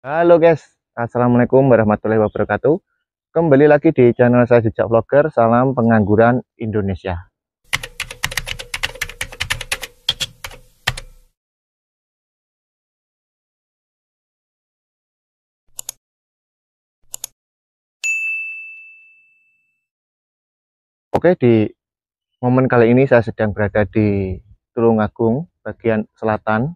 Halo guys, Assalamualaikum warahmatullahi wabarakatuh Kembali lagi di channel saya Jejak Vlogger, salam pengangguran Indonesia Oke, di momen kali ini saya sedang berada di Tulungagung, bagian selatan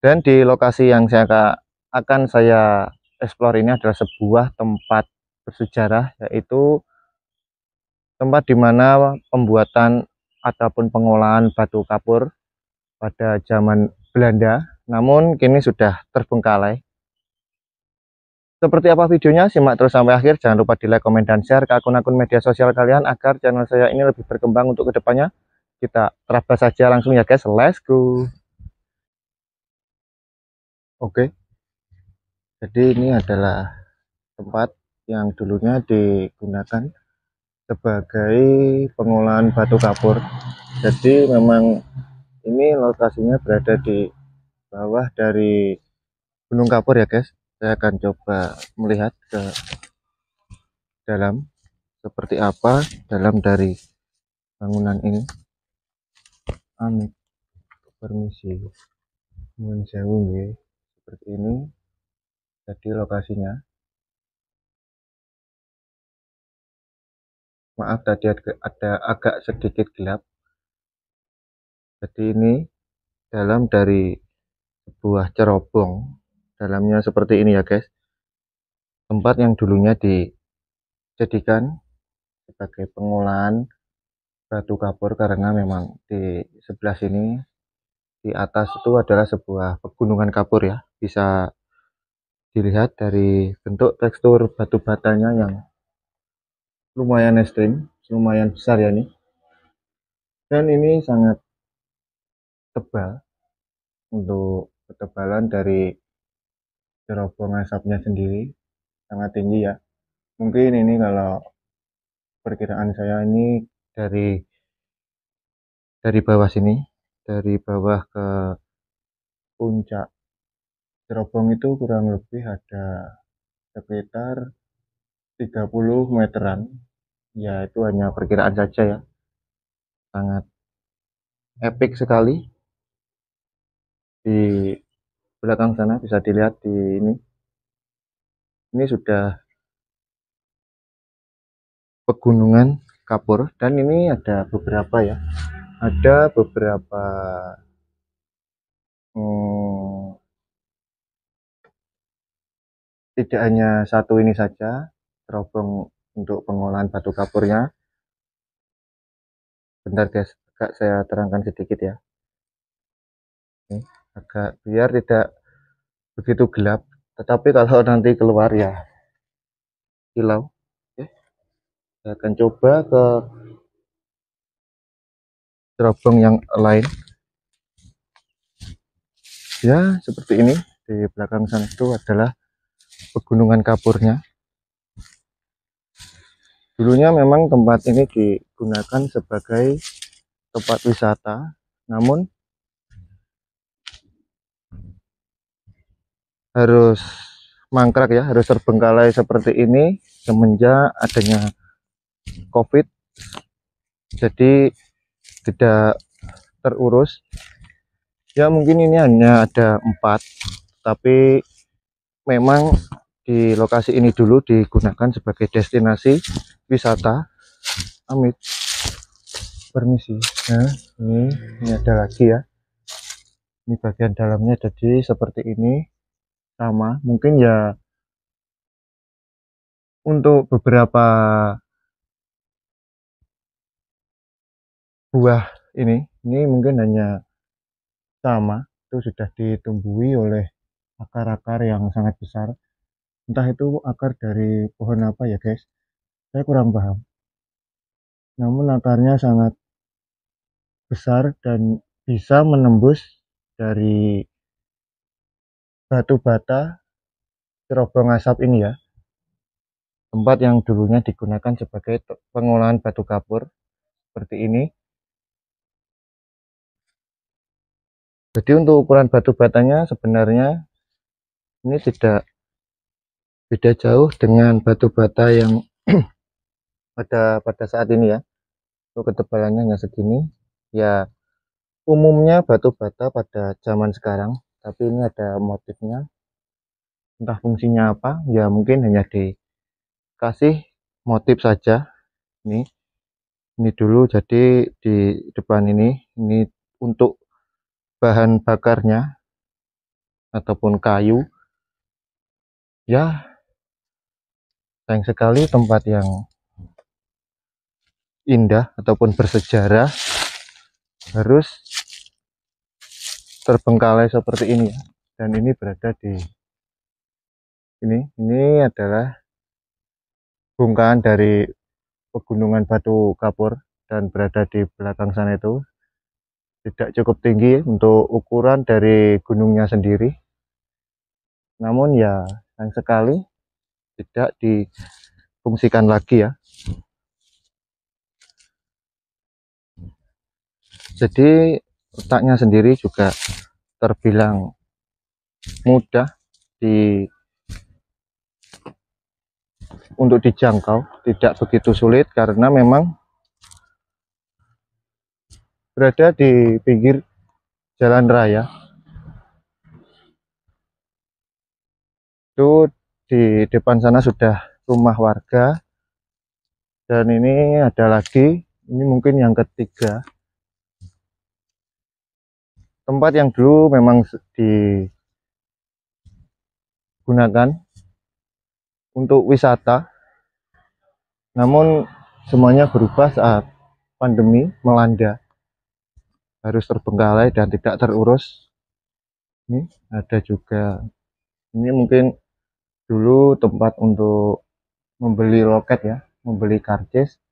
dan di lokasi yang saya akan saya explore ini adalah sebuah tempat bersejarah yaitu tempat di mana pembuatan ataupun pengolahan batu kapur pada zaman Belanda namun kini sudah terbengkalai seperti apa videonya simak terus sampai akhir jangan lupa di like, komen, dan share ke akun-akun media sosial kalian agar channel saya ini lebih berkembang untuk kedepannya kita terabas saja langsung ya guys let's go oke okay jadi ini adalah tempat yang dulunya digunakan sebagai pengolahan batu kapur jadi memang ini lokasinya berada di bawah dari gunung kapur ya guys saya akan coba melihat ke dalam seperti apa dalam dari bangunan ini amin permisi mohon ya seperti ini jadi lokasinya maaf tadi ada, agak sedikit gelap jadi ini dalam dari sebuah cerobong dalamnya seperti ini ya guys tempat yang dulunya dijadikan sebagai pengolahan batu kapur karena memang di sebelah sini di atas itu adalah sebuah pegunungan kapur ya bisa dilihat dari bentuk tekstur batu batanya yang lumayan ekstrim lumayan besar ya ini, dan ini sangat tebal untuk ketebalan dari cerobong asapnya sendiri sangat tinggi ya mungkin ini kalau perkiraan saya ini dari dari bawah sini dari bawah ke puncak Cerobong itu kurang lebih ada sekitar 30 meteran. Ya, itu hanya perkiraan saja ya. Sangat epic sekali. Di belakang sana bisa dilihat di ini. Ini sudah pegunungan kapur dan ini ada beberapa ya. Ada beberapa hmm, tidak hanya satu ini saja terobong untuk pengolahan batu kapurnya bentar guys agak saya terangkan sedikit ya ini, agak biar tidak begitu gelap tetapi kalau nanti keluar ya kilau oke saya akan coba ke terobong yang lain ya seperti ini di belakang sana itu adalah pegunungan kapurnya. Dulunya memang tempat ini digunakan sebagai tempat wisata, namun harus mangkrak ya, harus terbengkalai seperti ini semenjak adanya COVID. Jadi tidak terurus. Ya mungkin ini hanya ada empat, tapi memang di lokasi ini dulu digunakan sebagai destinasi wisata amit permisi nah ini, ini ada lagi ya ini bagian dalamnya jadi seperti ini sama mungkin ya untuk beberapa buah ini ini mungkin hanya sama itu sudah ditumbuhi oleh akar-akar yang sangat besar entah itu akar dari pohon apa ya guys saya kurang paham namun akarnya sangat besar dan bisa menembus dari batu bata cerobong asap ini ya tempat yang dulunya digunakan sebagai pengolahan batu kapur seperti ini jadi untuk ukuran batu batanya sebenarnya ini tidak beda jauh dengan batu bata yang pada pada saat ini ya itu ketebalannya hanya segini ya umumnya batu bata pada zaman sekarang tapi ini ada motifnya entah fungsinya apa ya mungkin hanya dikasih motif saja ini ini dulu jadi di depan ini ini untuk bahan bakarnya ataupun kayu ya sayang sekali tempat yang indah ataupun bersejarah harus terbengkalai seperti ini dan ini berada di ini ini adalah bungkahan dari pegunungan batu kapur dan berada di belakang sana itu tidak cukup tinggi untuk ukuran dari gunungnya sendiri namun ya sayang sekali tidak difungsikan lagi ya jadi letaknya sendiri juga terbilang mudah di untuk dijangkau tidak begitu sulit karena memang berada di pinggir jalan raya itu di depan sana sudah rumah warga dan ini ada lagi ini mungkin yang ketiga tempat yang dulu memang digunakan untuk wisata namun semuanya berubah saat pandemi melanda harus terbengkalai dan tidak terurus ini ada juga ini mungkin dulu tempat untuk membeli loket ya membeli karcis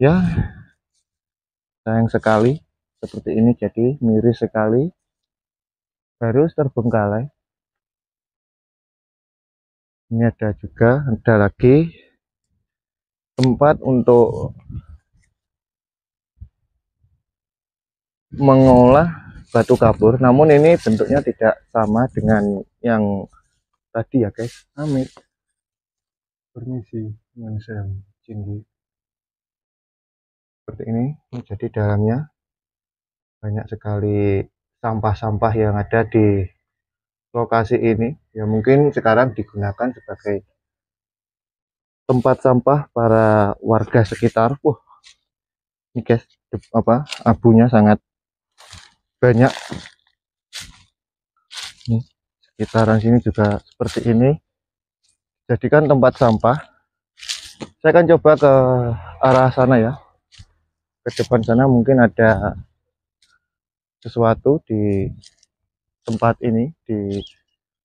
ya sayang sekali seperti ini jadi miris sekali baru terbengkalai ini ada juga ada lagi tempat untuk mengolah batu kapur namun ini bentuknya tidak sama dengan yang tadi ya guys amit permisi yang saya tinggi seperti ini jadi dalamnya banyak sekali sampah-sampah yang ada di lokasi ini ya mungkin sekarang digunakan sebagai tempat sampah para warga sekitar. Wah, ini guys, apa abunya sangat banyak ini sekitaran sini juga seperti ini jadikan tempat sampah saya akan coba ke arah sana ya ke depan sana mungkin ada sesuatu di tempat ini di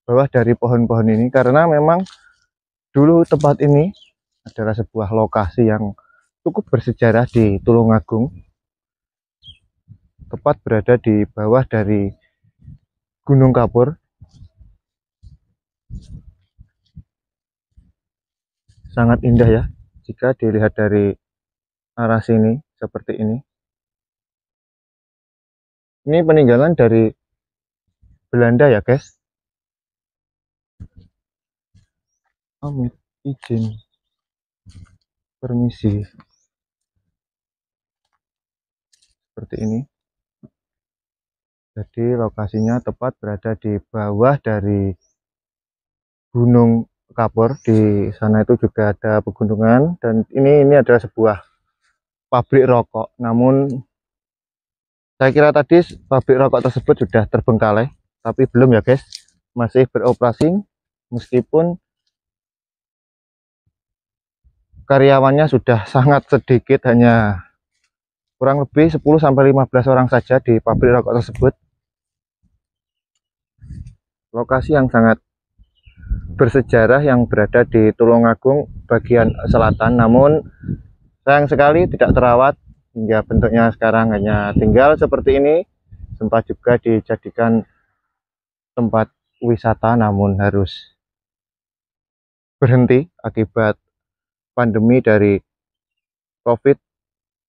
bawah dari pohon-pohon ini karena memang dulu tempat ini adalah sebuah lokasi yang cukup bersejarah di Tulungagung tepat berada di bawah dari Gunung Kapur. Sangat indah ya, jika dilihat dari arah sini seperti ini. Ini peninggalan dari Belanda ya guys. Amit izin permisi seperti ini jadi lokasinya tepat berada di bawah dari Gunung Kapur. Di sana itu juga ada pegunungan dan ini ini adalah sebuah pabrik rokok. Namun saya kira tadi pabrik rokok tersebut sudah terbengkalai, tapi belum ya guys. Masih beroperasi meskipun karyawannya sudah sangat sedikit hanya kurang lebih 10 sampai 15 orang saja di pabrik rokok tersebut lokasi yang sangat bersejarah yang berada di Tulungagung bagian selatan namun sayang sekali tidak terawat hingga bentuknya sekarang hanya tinggal seperti ini sempat juga dijadikan tempat wisata namun harus berhenti akibat pandemi dari COVID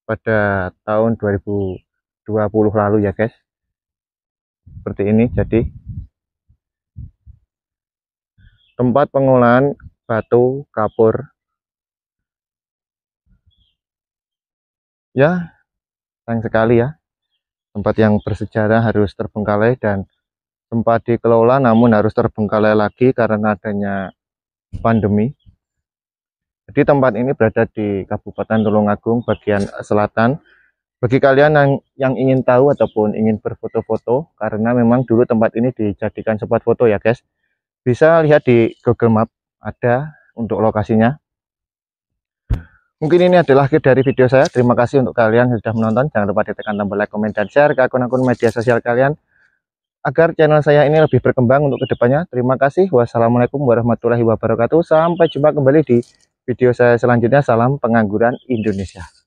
pada tahun 2020 lalu ya guys seperti ini jadi tempat pengolahan batu kapur ya sayang sekali ya tempat yang bersejarah harus terbengkalai dan tempat dikelola namun harus terbengkalai lagi karena adanya pandemi jadi tempat ini berada di Kabupaten Tulungagung bagian selatan bagi kalian yang, yang ingin tahu ataupun ingin berfoto-foto karena memang dulu tempat ini dijadikan tempat foto ya guys bisa lihat di Google Map ada untuk lokasinya mungkin ini adalah akhir dari video saya terima kasih untuk kalian yang sudah menonton jangan lupa ditekan tombol like, komen, dan share ke akun-akun media sosial kalian agar channel saya ini lebih berkembang untuk kedepannya terima kasih wassalamualaikum warahmatullahi wabarakatuh sampai jumpa kembali di video saya selanjutnya salam pengangguran Indonesia